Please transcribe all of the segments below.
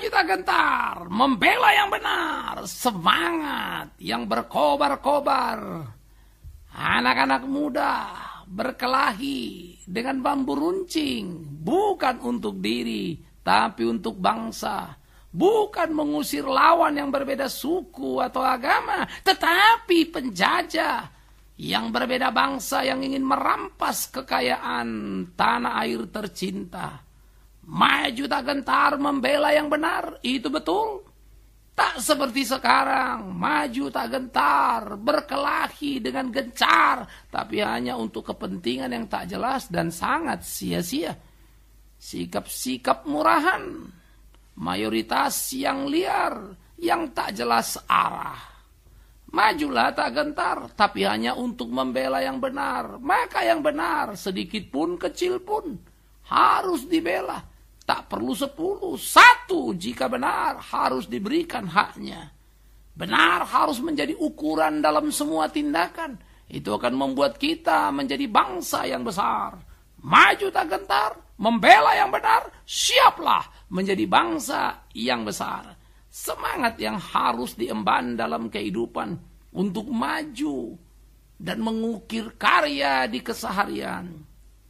kita gentar, membela yang benar, semangat yang berkobar-kobar. Anak-anak muda berkelahi dengan bambu runcing, bukan untuk diri, tapi untuk bangsa. Bukan mengusir lawan yang berbeda suku atau agama, tetapi penjajah yang berbeda bangsa yang ingin merampas kekayaan tanah air tercinta Maju tak gentar membela yang benar, itu betul. Tak seperti sekarang, maju tak gentar, berkelahi dengan gencar, tapi hanya untuk kepentingan yang tak jelas dan sangat sia-sia. Sikap-sikap murahan, mayoritas yang liar, yang tak jelas arah. Majulah tak gentar, tapi hanya untuk membela yang benar. Maka yang benar, sedikit pun kecil pun, harus dibela. Tak perlu sepuluh, satu jika benar harus diberikan haknya. Benar harus menjadi ukuran dalam semua tindakan. Itu akan membuat kita menjadi bangsa yang besar. Maju tak gentar, membela yang benar, siaplah menjadi bangsa yang besar. Semangat yang harus diemban dalam kehidupan untuk maju dan mengukir karya di keseharian.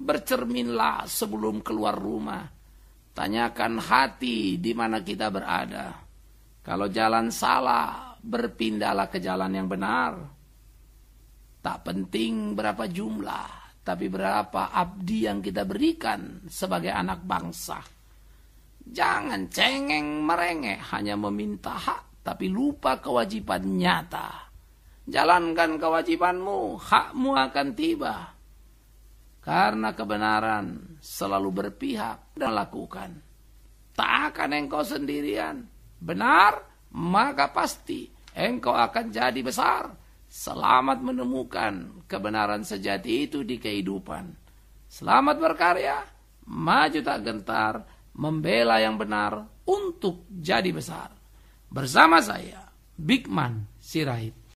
Bercerminlah sebelum keluar rumah Tanyakan hati di mana kita berada. Kalau jalan salah, berpindahlah ke jalan yang benar. Tak penting berapa jumlah, tapi berapa abdi yang kita berikan sebagai anak bangsa. Jangan cengeng merengek hanya meminta hak, tapi lupa kewajiban nyata. Jalankan kewajibanmu, hakmu akan tiba. Karena kebenaran selalu berpihak dan lakukan. Tak akan engkau sendirian. Benar, maka pasti engkau akan jadi besar. Selamat menemukan kebenaran sejati itu di kehidupan. Selamat berkarya, maju tak gentar, membela yang benar untuk jadi besar. Bersama saya, Bigman Sirait.